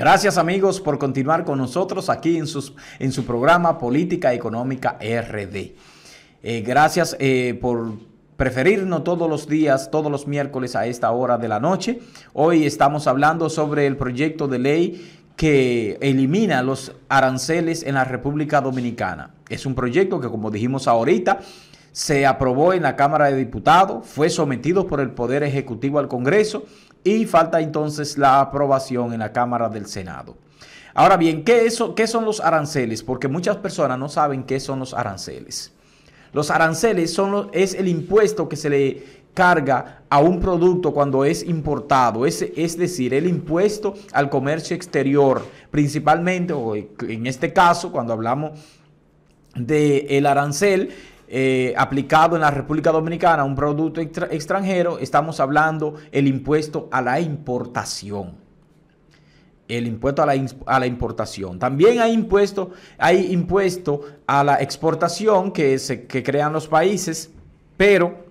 Gracias amigos por continuar con nosotros aquí en, sus, en su programa Política Económica RD. Eh, gracias eh, por preferirnos todos los días, todos los miércoles a esta hora de la noche. Hoy estamos hablando sobre el proyecto de ley que elimina los aranceles en la República Dominicana. Es un proyecto que, como dijimos ahorita, se aprobó en la Cámara de Diputados, fue sometido por el Poder Ejecutivo al Congreso y falta entonces la aprobación en la Cámara del Senado. Ahora bien, ¿qué, eso, son los aranceles? Porque muchas personas no saben qué son los aranceles. Los aranceles son es el impuesto que se le carga a un producto cuando es importado, es, es decir, el impuesto al comercio exterior, principalmente, en este caso, cuando hablamos del el arancel, eh, aplicado en la República Dominicana a un producto extranjero, estamos hablando el impuesto a la importación el impuesto a la, importación. También hay impuesto, hay impuesto a la exportación que, crean los países, pero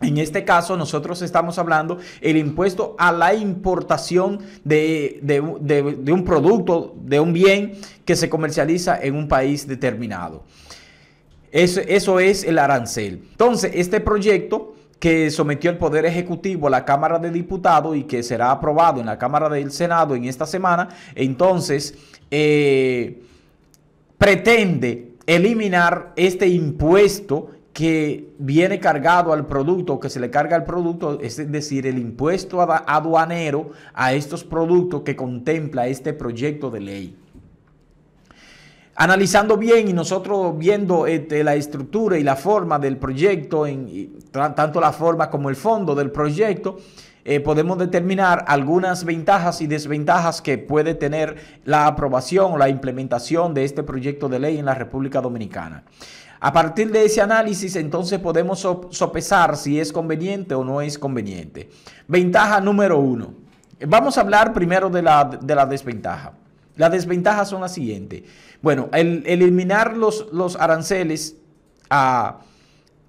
en este caso nosotros estamos hablando el impuesto a la importación de un producto, de un bien que se comercializa en un país determinado. Eso, es el arancel. Entonces, este proyecto que sometió el Poder Ejecutivo a la Cámara de Diputados y que será aprobado en la Cámara del Senado en esta semana, entonces eh, pretende eliminar este impuesto que viene cargado al producto, que se le carga al producto, es decir, el impuesto aduanero a estos productos que contempla este proyecto de ley analizando bien y nosotros viendo este, la estructura y la forma del proyecto, tanto la forma como el fondo del proyecto, eh, podemos determinar algunas ventajas y desventajas que puede tener la aprobación o la implementación de este proyecto de ley en la República Dominicana. A partir de ese análisis, entonces podemos sopesar si es conveniente o no es conveniente. Ventaja número uno. Vamos a hablar primero de la, de la desventaja. Las desventajas son las siguientes. Bueno, el eliminar los, aranceles ah,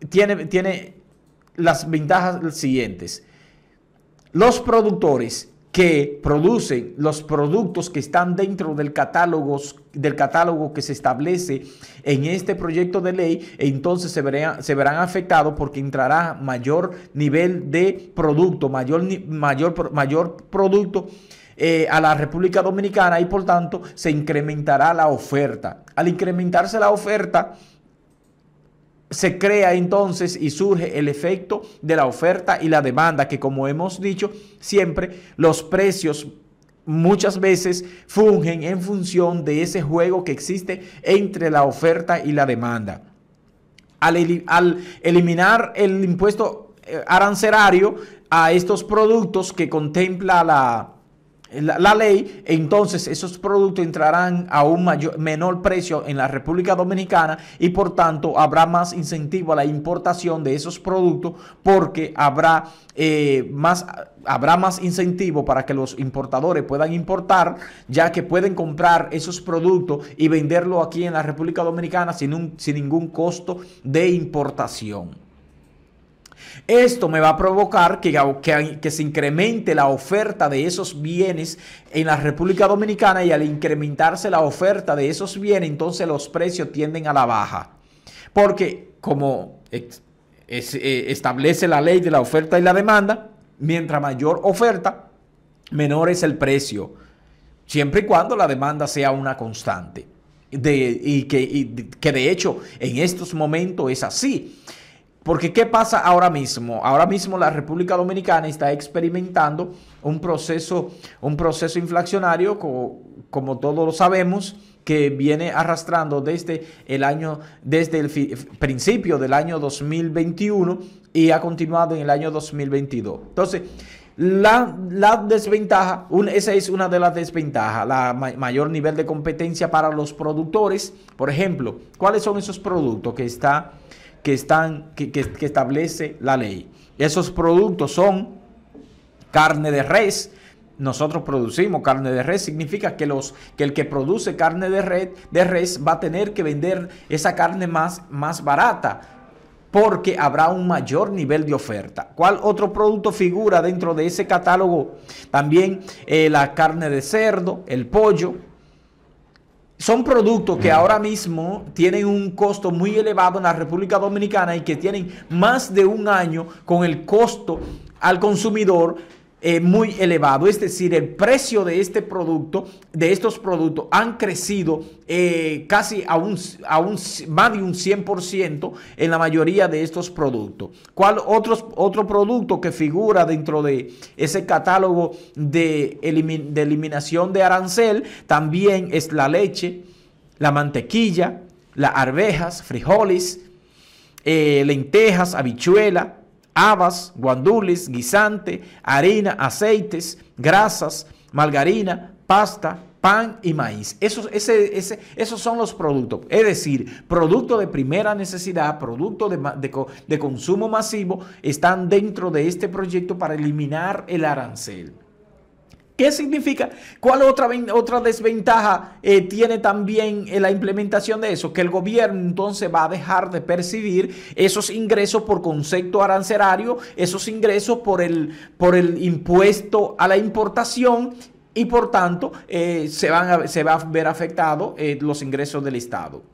tiene, tiene las ventajas siguientes. Los productores que producen los productos que están dentro del catálogo, del catálogo que se establece en este proyecto de ley, entonces se, se verán afectados porque entrará mayor nivel de producto, mayor, mayor, mayor producto eh, a la República Dominicana y por tanto se incrementará la oferta. Al incrementarse la oferta, se crea entonces y surge el efecto de la oferta y la demanda, que como hemos dicho siempre, los precios muchas veces fungen en función de ese juego que existe entre la oferta y la demanda. Al, al eliminar el impuesto eh, arancelario a estos productos que contempla la, la, ley, entonces esos productos entrarán a un menor precio en la República Dominicana y por tanto habrá más incentivo a la importación de esos productos porque habrá eh, más habrá más incentivo para que los importadores puedan importar, ya que pueden comprar esos productos y venderlos aquí en la República Dominicana sin, sin ningún costo de importación. Esto me va a provocar que, que, se incremente la oferta de esos bienes en la República Dominicana y al incrementarse la oferta de esos bienes, entonces los precios tienden a la baja. Porque como eh, establece la ley de la oferta y la demanda, mientras mayor oferta, menor es el precio, siempre y cuando la demanda sea una constante. De, que, y que de hecho en estos momentos es así. Porque ¿qué pasa ahora mismo? Ahora mismo la República Dominicana está experimentando un proceso, un proceso inflacionario, como, todos lo sabemos, que viene arrastrando desde el año, desde el principio del año 2021 y ha continuado en el año 2022. Entonces, la, desventaja, esa es una de las desventajas, la mayor nivel de competencia para los productores. Por ejemplo, ¿cuáles son esos productos que está que, están, que, establece la ley. Esos productos son carne de res, nosotros producimos carne de res, significa que, los, que el que produce carne de, de res va a tener que vender esa carne más, más barata porque habrá un mayor nivel de oferta. ¿Cuál otro producto figura dentro de ese catálogo? También eh, la carne de cerdo, el pollo, son productos que ahora mismo tienen un costo muy elevado en la República Dominicana y que tienen más de un año con el costo al consumidor eh, muy elevado. Es decir, el precio de este producto, de estos productos, han crecido eh, casi a un, un, más de un 100% en la mayoría de estos productos. ¿Cuál otro producto que figura dentro de ese catálogo de, eliminación de arancel? También es la leche, la mantequilla, las arvejas, frijoles, eh, lentejas, habichuela, habas, guandules, guisante, harina, aceites, grasas, margarina, pasta, pan y maíz. Esos, esos son los productos. Es decir, productos de primera necesidad, productos de, de consumo masivo, están dentro de este proyecto para eliminar el arancel. ¿Qué significa? ¿Cuál otra, otra desventaja eh, tiene también eh, la implementación de eso? Que el gobierno entonces va a dejar de percibir esos ingresos por concepto arancelario, esos ingresos por el, por el impuesto a la importación y por tanto eh, se, van a, se va a ver afectados los ingresos del Estado.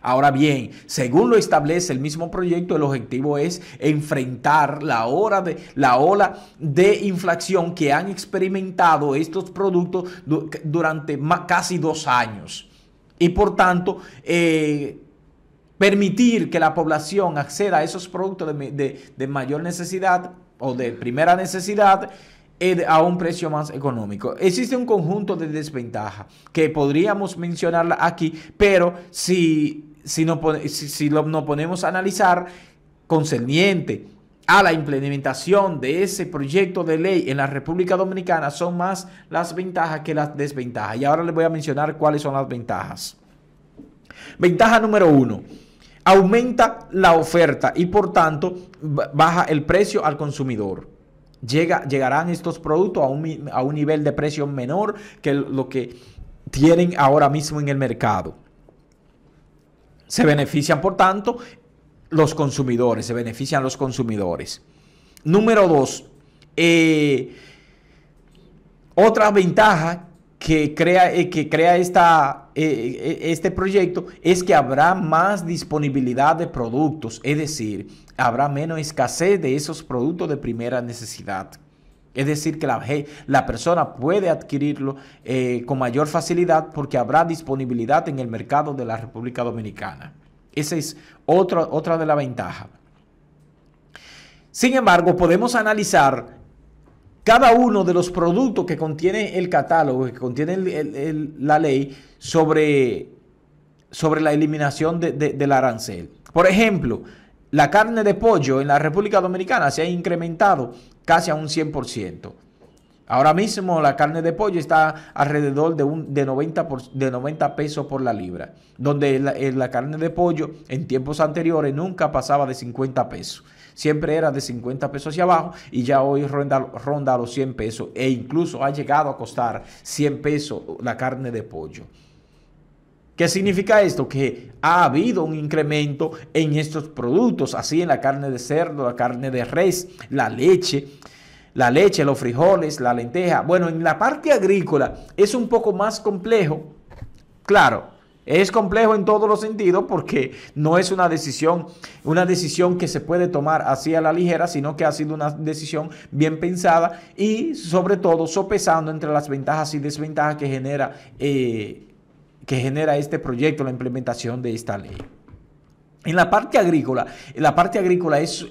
Ahora bien, según lo establece el mismo proyecto, el objetivo es enfrentar la, hora de, la ola de inflación que han experimentado estos productos durante casi dos años. Y por tanto, eh, permitir que la población acceda a esos productos de mayor necesidad o de primera necesidad eh, a un precio más económico. Existe un conjunto de desventajas que podríamos mencionar aquí, pero si, si, no, si, nos ponemos a analizar concerniente a la implementación de ese proyecto de ley en la República Dominicana, son más las ventajas que las desventajas. Y ahora les voy a mencionar cuáles son las ventajas. Ventaja número uno aumenta la oferta y por tanto baja el precio al consumidor llegarán estos productos a un, nivel de precio menor que lo que tienen ahora mismo en el mercado. Se benefician, por tanto, los consumidores, se benefician los consumidores. Número dos, eh, otra ventaja que crea, eh, que crea eh, eh, este proyecto es que habrá más disponibilidad de productos, es decir, habrá menos escasez de esos productos de primera necesidad. Es decir, que la, la persona puede adquirirlo con mayor facilidad porque habrá disponibilidad en el mercado de la República Dominicana. Esa es otra, otra de las ventajas. Sin embargo, podemos analizar cada uno de los productos que contiene el catálogo, que contiene la ley sobre, sobre la eliminación del arancel. Por ejemplo, la carne de pollo en la República Dominicana se ha incrementado casi a un 100%. Ahora mismo la carne de pollo está alrededor de, un, de, 90, de 90 pesos por la libra, donde la, la, carne de pollo en tiempos anteriores nunca pasaba de 50 pesos. Siempre era de 50 pesos hacia abajo y ya hoy ronda, ronda los 100 pesos e incluso ha llegado a costar 100 pesos la carne de pollo. ¿Qué significa esto? Que ha habido un incremento en estos productos, así en la carne de cerdo, la carne de res, la leche la leche, los frijoles, la lenteja. Bueno, en la parte agrícola es un poco más complejo, claro. Es complejo en todos los sentidos porque no es una decisión, una decisión que se puede tomar así a la ligera, sino que ha sido una decisión bien pensada y sobre todo sopesando entre las ventajas y desventajas que genera, eh, que genera este proyecto, la implementación de esta ley. En la parte agrícola, la parte agrícola es,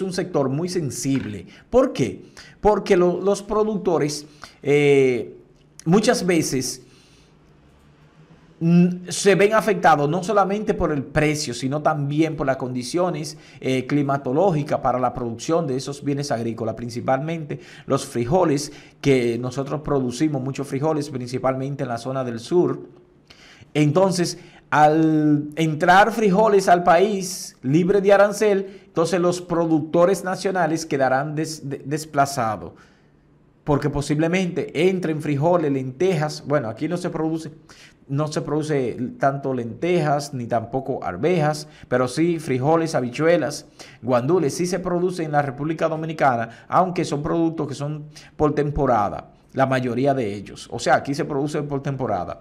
un sector muy sensible. ¿Por qué? Porque los productores eh, muchas veces mm, se ven afectados no solamente por el precio, sino también por las condiciones eh, climatológicas para la producción de esos bienes agrícolas, principalmente los frijoles que nosotros producimos, muchos frijoles, principalmente en la zona del sur. Entonces, al entrar frijoles al país libre de arancel, entonces los productores nacionales quedarán desplazados. Porque posiblemente entren frijoles, lentejas. Bueno, aquí no se produce, no se produce tanto lentejas ni tampoco arvejas, pero sí frijoles, habichuelas, guandules. Sí se produce en la República Dominicana, aunque son productos que son por temporada, la mayoría de ellos. O sea, aquí se produce por temporada.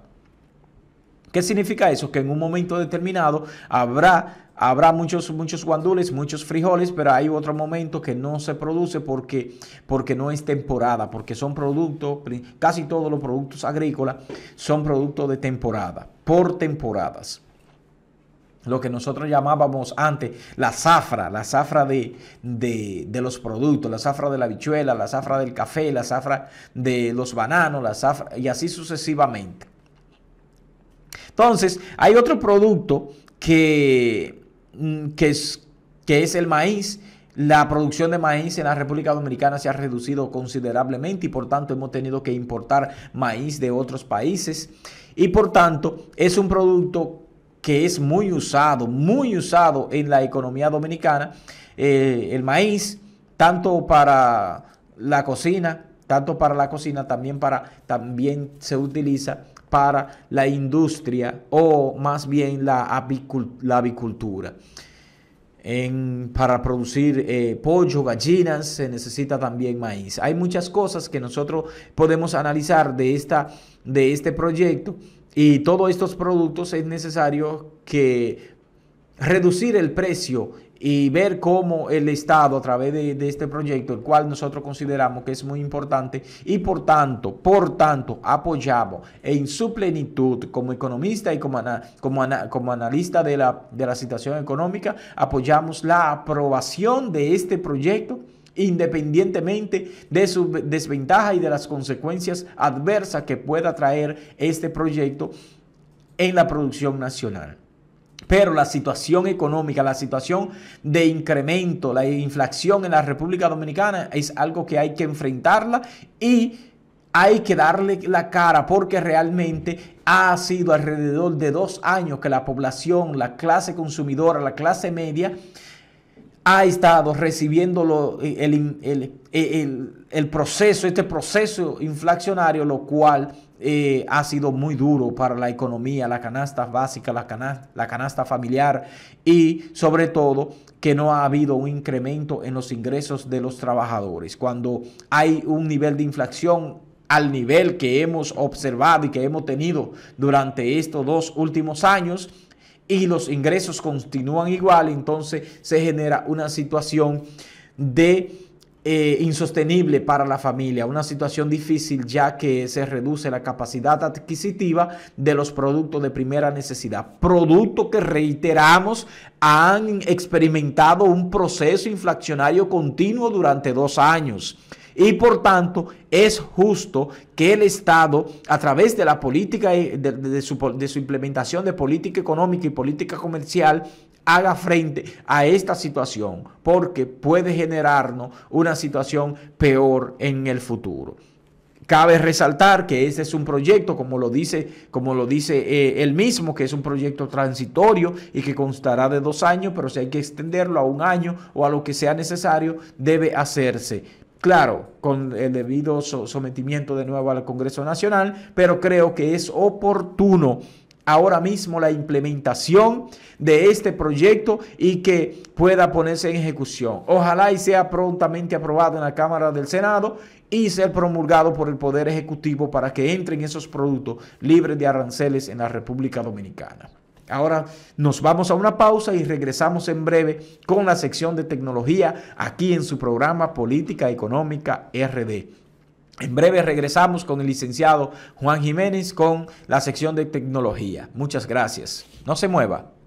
¿Qué significa eso? Que en un momento determinado habrá Habrá muchos, muchos guandules, muchos frijoles, pero hay otro momento que no se produce porque, porque no es temporada, porque son productos, casi todos los productos agrícolas son productos de temporada, por temporadas. Lo que nosotros llamábamos antes la zafra, la zafra de, de los productos, la zafra de la bichuela, la zafra del café, la zafra de los bananos, la zafra, y así sucesivamente. Entonces, hay otro producto mm, que, es, que es el maíz. La producción de maíz en la República Dominicana se ha reducido considerablemente y por tanto hemos tenido que importar maíz de otros países. Y por tanto es un producto que es muy usado, muy usado en la economía dominicana, eh, el maíz, tanto para la cocina, tanto para la cocina, también, para, también se utiliza para la industria o más bien la, avicultura. para producir eh, pollo, gallinas, se necesita también maíz. Hay muchas cosas que nosotros podemos analizar de, esta, de este proyecto y todos estos productos es necesario que reducir el precio y ver cómo el Estado a través de, este proyecto, el cual nosotros consideramos que es muy importante y por tanto, por tanto, apoyamos en su plenitud como economista y como, como, como analista de la, de la situación económica, apoyamos la aprobación de este proyecto independientemente de su desventaja y de las consecuencias adversas que pueda traer este proyecto en la producción nacional. Pero la situación económica, la situación de incremento, la inflación en la República Dominicana es algo que hay que enfrentarla y hay que darle la cara porque realmente ha sido alrededor de dos años que la población, la clase consumidora, la clase media, ha estado recibiendo el, proceso, este proceso inflacionario, lo cual eh, ha sido muy duro para la economía, la canasta básica, la canasta, la canasta familiar y sobre todo que no ha habido un incremento en los ingresos de los trabajadores. Cuando hay un nivel de inflación al nivel que hemos observado y que hemos tenido durante estos dos últimos años, y los ingresos continúan igual, entonces se genera una situación de eh, insostenible para la familia, una situación difícil ya que se reduce la capacidad adquisitiva de los productos de primera necesidad, productos que reiteramos han experimentado un proceso inflacionario continuo durante dos años. Y por tanto, es justo que el Estado, a través de la política, eh, de, su, implementación de política económica y política comercial, haga frente a esta situación, porque puede generarnos una situación peor en el futuro. Cabe resaltar que este es un proyecto, como lo dice, como lo dice eh, él mismo, que es un proyecto transitorio y que constará de dos años, pero si hay que extenderlo a un año o a lo que sea necesario, debe hacerse. Claro, con el debido sometimiento de nuevo al Congreso Nacional, pero creo que es oportuno ahora mismo la implementación de este proyecto y que pueda ponerse en ejecución. Ojalá y sea prontamente aprobado en la Cámara del Senado y sea promulgado por el Poder Ejecutivo para que entren esos productos libres de aranceles en la República Dominicana. Ahora nos vamos a una pausa y regresamos en breve con la sección de tecnología aquí en su programa Política Económica RD. En breve regresamos con el licenciado Juan Jiménez con la sección de tecnología. Muchas gracias. No se mueva.